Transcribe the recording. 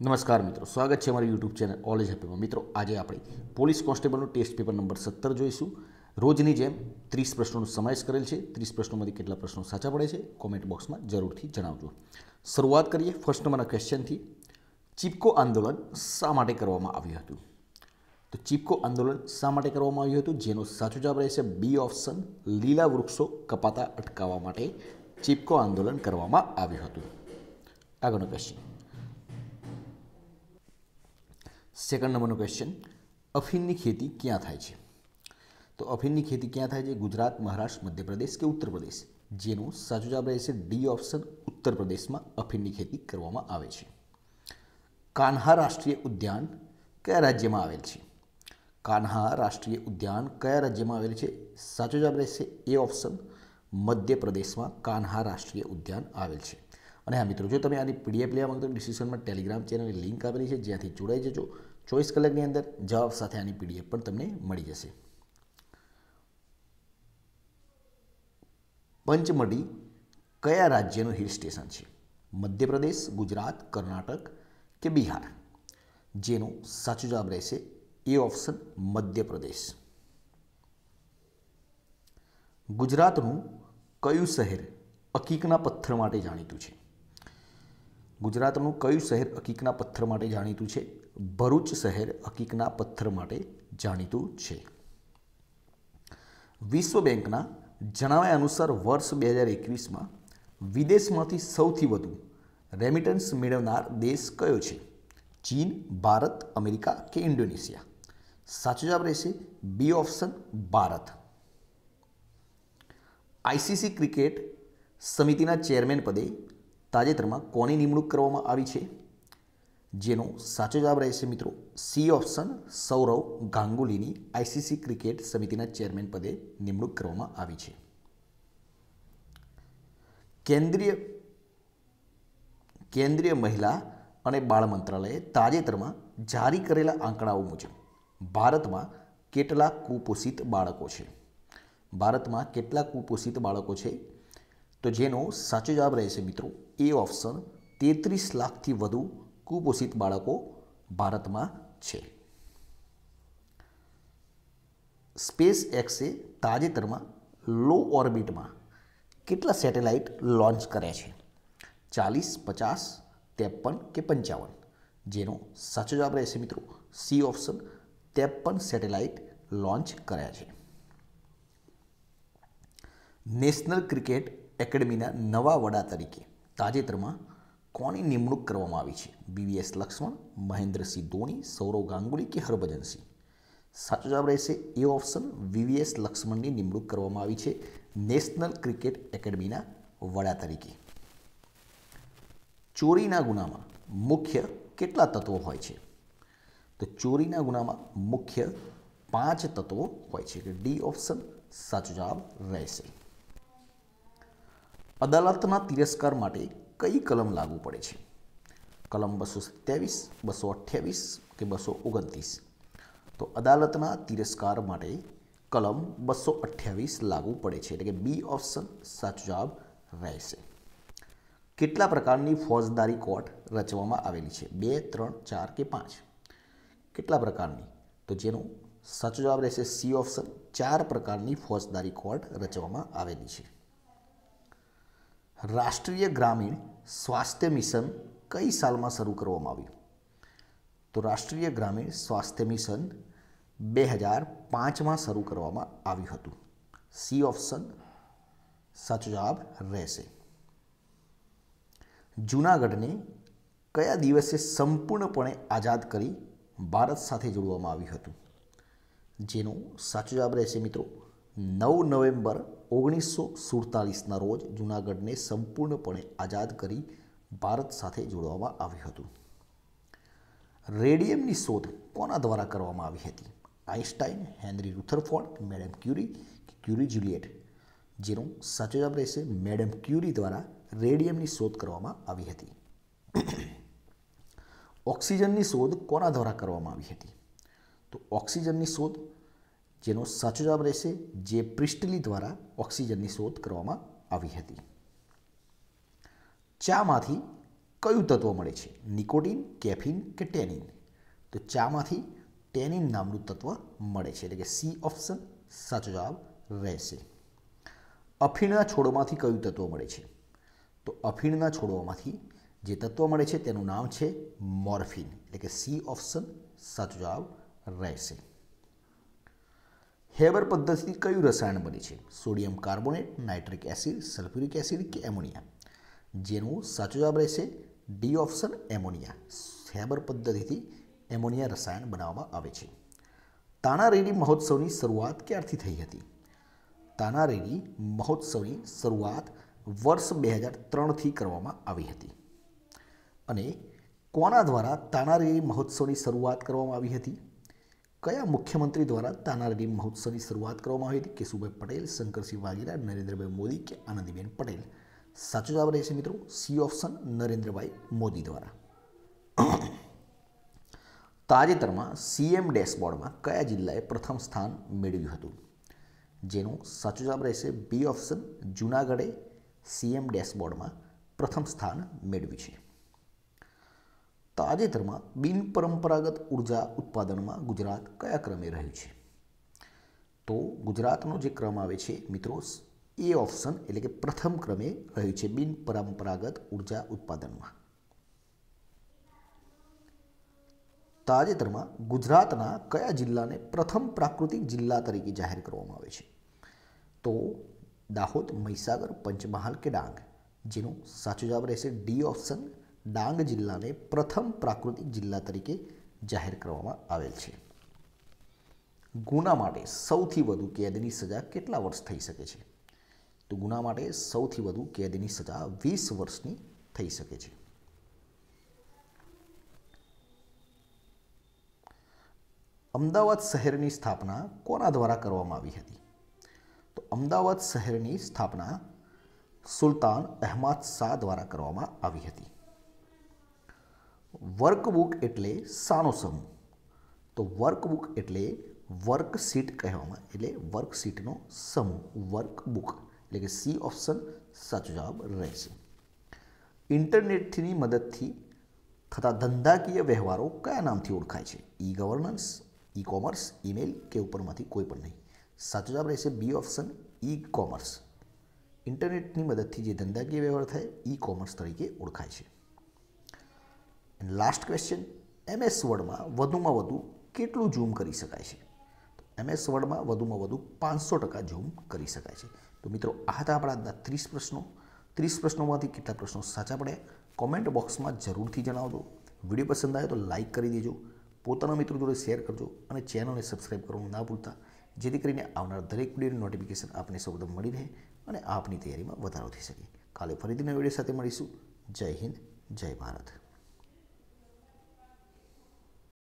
નમસ્કાર મિત્રો સ્વાગત છે અમારી યુટ્યુબ ચેનલ ઓલેજ હેપીમાં મિત્રો આજે આપણે પોલીસ કોન્સ્ટેબલનું ટેસ્ટ પેપર નંબર સત્તર જોઈશું રોજની જેમ ત્રીસ પ્રશ્નોનો સમાવેશ કરેલ છે ત્રીસ પ્રશ્નોમાંથી કેટલા પ્રશ્નો સાચા પડે છે કોમેન્ટ બોક્સમાં જરૂરથી જણાવજો શરૂઆત કરીએ ફર્સ્ટ નંબરના ક્વેશ્ચનથી ચીપકો આંદોલન શા માટે કરવામાં આવ્યું હતું તો ચીપકો આંદોલન શા માટે કરવામાં આવ્યું હતું જેનો સાચો જવાબ રહેશે બી ઓપ્શન લીલા વૃક્ષો કપાતા અટકાવવા માટે ચીપકો આંદોલન કરવામાં આવ્યું હતું આગળનો ક્વેશ્ચન સેકન્ડ નંબરનો ક્વેશ્ચન અફીનની ખેતી ક્યાં થાય છે તો અફીનની ખેતી ક્યાં થાય છે ગુજરાત મહારાષ્ટ્ર મધ્યપ્રદેશ કે ઉત્તર પ્રદેશ જેનું સાચો જવાબ રહેશે ડી ઓપ્શન ઉત્તર પ્રદેશમાં અફીનની ખેતી કરવામાં આવે છે કાન્હા રાષ્ટ્રીય ઉદ્યાન કયા રાજ્યમાં આવેલ છે કાન્હા રાષ્ટ્રીય ઉદ્યાન કયા રાજ્યમાં આવેલ છે સાચો જવાબ રહેશે એ ઓપ્શન મધ્યપ્રદેશમાં કાન્હા રાષ્ટ્રીય ઉદ્યાન આવેલ છે અને હા મિત્રો જો તમે આની પીડીએફ લેવા માગતો ડિસ્ક્રિપ્શનમાં ટેલિગ્રામ ચેનલની લિંક આપેલી છે જ્યાંથી જોડાઈ જજો ચોવીસ કલાકની અંદર જવાબ સાથે આની પીડીએફ પણ તમને મળી જશે પંચમઢી કયા રાજ્યનું હિલ સ્ટેશન છે મધ્યપ્રદેશ ગુજરાત કર્ણાટક કે બિહાર જેનો સાચો જવાબ રહેશે એ ઓપ્શન મધ્યપ્રદેશ ગુજરાતનું કયું શહેર અકીકના પથ્થર માટે જાણીતું છે ગુજરાતનું કયું શહેર અકીકના પથ્થર માટે જાણીતું છે ભરૂચ શહેર હકીકના પથ્થર માટે જાણીતું છે વિશ્વ બેંકના જણાવ્યા અનુસાર વર્ષ બે હજાર એકવીસમાં વિદેશમાંથી સૌથી વધુ રેમિટન્સ મેળવનાર દેશ કયો છે ચીન ભારત અમેરિકા કે ઇન્ડોનેશિયા સાચો જવાબ રહેશે B option Bharat ICC cricket સમિતિના ચેરમેન પદે તાજેતરમાં કોની નિમણૂક કરવામાં આવી છે જેનો સાચો જવાબ રહેશે મિત્રો સી ઓપ્શન સૌરવ ગાંગુલીની આઈસીસી ક્રિકેટ સમિતિના ચેરમેન પદે નિમણૂક કરવામાં આવી છે કેન્દ્રીય કેન્દ્રીય મહિલા અને બાળ મંત્રાલયે તાજેતરમાં જારી કરેલા આંકડાઓ મુજબ ભારતમાં કેટલા કુપોષિત બાળકો છે ભારતમાં કેટલા કુપોષિત બાળકો છે તો જેનો સાચો જવાબ રહેશે મિત્રો એ ઓપ્શન તેત્રીસ લાખથી વધુ કુપોષિત બાળકો ભારતમાં છે સ્પેસ એક્સે તાજેતરમાં લો ઓર્બિટમાં કેટલા સેટેલાઇટ લોન્ચ કર્યા છે ચાલીસ પચાસ ત્રેપન કે પંચાવન જેનો સાચો જવાબ રહેશે મિત્રો સી ઓપ્શન ત્રેપન સેટેલાઇટ લોન્ચ કર્યા છે નેશનલ ક્રિકેટ એકેડમીના નવા વડા તરીકે તાજેતરમાં કોની નિમણૂક કરવામાં આવી છે બીવીએસ લક્ષ્મણ મહેન્દ્રસિંહ ધોની સૌરવ ગાંગુલી કે હરભજનસિંહ સાચો જવાબ રહેશે એ ઓપ્શન વીવીએસ લક્ષ્મણની નિમણૂક કરવામાં આવી છે નેશનલ ક્રિકેટ એકેડમીના વડા તરીકે ચોરીના ગુનામાં મુખ્ય કેટલા તત્વો હોય છે તો ચોરીના ગુનામાં મુખ્ય પાંચ તત્વો હોય છે કે ડી ઓપ્શન સાચો જવાબ રહેશે અદાલતના તિરસ્કાર માટે કઈ કલમ લાગુ પડે છે કલમ બસો સત્યાવીસ બસો અઠ્યાવીસ કે બસો ઓગણત્રીસ તો અદાલતના તિરસ્કાર માટે કલમ બસો અઠ્યાવીસ લાગુ પડે છે એટલે કે બી ઓપ્શન સાચો જવાબ રહેશે કેટલા પ્રકારની ફોજદારી કોર્ટ રચવામાં આવેલી છે બે ત્રણ ચાર કે પાંચ કેટલા પ્રકારની તો જેનો સાચો જવાબ રહેશે સી ઓપ્શન ચાર પ્રકારની ફોજદારી કોર્ટ રચવામાં આવેલી છે રાષ્ટ્રીય ગ્રામીણ સ્વાસ્થ્ય મિશન કઈ સાલમાં શરૂ કરવામાં આવ્યું તો રાષ્ટ્રીય ગ્રામીણ સ્વાસ્થ્ય મિશન બે હજાર પાંચમાં શરૂ કરવામાં આવ્યું હતું સી ઓપ્શન સાચો જવાબ રહેશે જૂનાગઢને કયા દિવસે સંપૂર્ણપણે આઝાદ કરી ભારત સાથે જોડવામાં આવ્યું હતું જેનો સાચો જવાબ રહેશે મિત્રો નવ નવેમ્બર ઓગણીસો સુડતાલીસના રોજ જૂનાગઢને સંપૂર્ણપણે આઝાદ કરી ભારત સાથે જોડવામાં આવ્યું હતું રેડિયમની શોધ કોના દ્વારા કરવામાં આવી હતી Einstein Henry Rutherford madam Curie કે ક્યુરી જુલિયેટ જેનો સાચો જવાબ રહેશે મેડમ ક્યુરી દ્વારા રેડિયમની શોધ કરવામાં આવી હતી ઓક્સિજનની શોધ કોના દ્વારા કરવામાં આવી હતી તો ઓક્સિજનની શોધ જેનો સાચો જવાબ રહેશે જે પ્રિસ્ટલી દ્વારા ઓક્સિજનની શોધ કરવામાં આવી હતી ચામાંથી કયું તત્વ મળે છે નિકોટિન કેફિન કે ટેનિન તો ચામાંથી ટેનિન નામનું તત્વ મળે છે એટલે કે સી ઓપ્શન સાચો જવાબ રહેશે અફીણના છોડોમાંથી કયું તત્વ મળે છે તો અફીણના છોડોમાંથી જે તત્વ મળે છે તેનું નામ છે મોર્ફિન એટલે કે સી ઓપ્શન સાચો જવાબ રહેશે હેબર પદ્ધતિથી કયું રસાયણ બને છે sodium carbonate nitric acid sulphuric acid કે એમોનિયા જેનું સાચો જવાબ રહેશે ડી ઓપ્શન એમોનિયા હેબર પદ્ધતિથી એમોનિયા રસાયણ બનાવવામાં આવે છે તાનારેડી મહોત્સવની શરૂઆત ક્યારથી થઈ હતી તાનારેડી મહોત્સવની શરૂઆત વર્ષ બે હજાર ત્રણથી કરવામાં આવી હતી અને કોના દ્વારા તાનારેડી મહોત્સવની શરૂઆત કરવામાં આવી હતી કયા મુખ્યમંત્રી દ્વારા તાનારી મહોત્સવની શરૂઆત કરવામાં આવી હતી કેશુભાઈ પટેલ શંકરસિંહ વાઘેલા નરેન્દ્રભાઈ મોદી કે આનંદીબેન પટેલ સાચો જવાબ રહેશે મિત્રો સી ઓપ્શન નરેન્દ્રભાઈ મોદી દ્વારા તાજેતરમાં સીએમ ડેશબોર્ડમાં કયા જિલ્લાએ પ્રથમ સ્થાન મેળવ્યું હતું જેનો સાચો જવાબ રહેશે બી ઓપ્શન જૂનાગઢે સીએમ ડેશબોર્ડમાં પ્રથમ સ્થાન મેળવ્યું છે તાજેતરમાં બિનપરંપરાગત ઉર્જા ઉત્પાદનમાં ગુજરાત કયા ક્રમે રહ્યું છે તો ગુજરાતનો જે ક્રમ આવે છે મિત્રો એ ઓપ્શન એટલે કે પ્રથમ ક્રમે રહ્યું છે બિનપરંપરાગત ઉર્જા ઉત્પાદનમાં તાજેતરમાં ગુજરાતના કયા જિલ્લાને પ્રથમ પ્રાકૃતિક જિલ્લા તરીકે જાહેર કરવામાં આવે છે તો દાહોદ મહીસાગર પંચમહાલ કે ડાંગ જેનો સાચો જવાબ રહેશે ડી ઓપ્શન ડાંગ જિલ્લાને પ્રથમ પ્રાકૃતિક જિલ્લા તરીકે જાહેર કરવામાં આવેલ છે ગુના માટે સૌથી વધુ કેદની સજા કેટલા વર્ષ થઈ શકે છે તો ગુના માટે સૌથી વધુ કેદની સજા વીસ વર્ષની થઈ શકે છે અમદાવાદ શહેરની સ્થાપના કોના દ્વારા કરવામાં આવી હતી તો અમદાવાદ શહેરની સ્થાપના સુલતાન અહેમદ શાહ દ્વારા કરવામાં આવી હતી વર્કબુક એટલે સાનો સમૂહ તો વર્કબુક એટલે વર્કશીટ કહેવામાં એટલે વર્કશીટનો સમૂહ વર્કબુક એટલે કે સી ઓપ્શન સાચો જવાબ રહેશે ઇન્ટરનેટની મદદથી થતા ધંધાકીય વ્યવહારો કયા નામથી ઓળખાય છે e governance e commerce email કે ઉપરમાંથી કોઈ પણ નહીં સાચો જવાબ રહેશે બી ઓપ્શન ઈ કોમર્સ ઇન્ટરનેટની મદદથી જે ધંધાકીય વ્યવહાર થાય ઈ કોમર્સ તરીકે ઓળખાય છે એન્ડ લાસ્ટ ક્વેશ્ચન એમએસ વર્ડમાં વધુમાં વધુ કેટલું ઝૂમ કરી શકાય છે એમએસ વર્ડમાં વધુમાં વધુ પાંચસો ટકા ઝૂમ કરી શકાય છે તો મિત્રો આ હતા આપણા આજના ત્રીસ પ્રશ્નો ત્રીસ પ્રશ્નોમાંથી કેટલા પ્રશ્નો સાચા પડ્યા કોમેન્ટ બોક્સમાં જરૂરથી જણાવજો વિડીયો પસંદ આવે તો લાઇક કરી દેજો પોતાના મિત્રો જોડે શેર કરજો અને ચેનલને સબસ્ક્રાઈબ કરવાનું ના ભૂલતા જેથી કરીને આવનાર દરેક વિડીયોની નોટિફિકેશન આપને સૌપ્રથમ મળી રહે અને આપની તૈયારીમાં વધારો થઈ શકે કાલે ફરીથી નવા વિડીયો સાથે મળીશું જય હિન્દ જય ભારત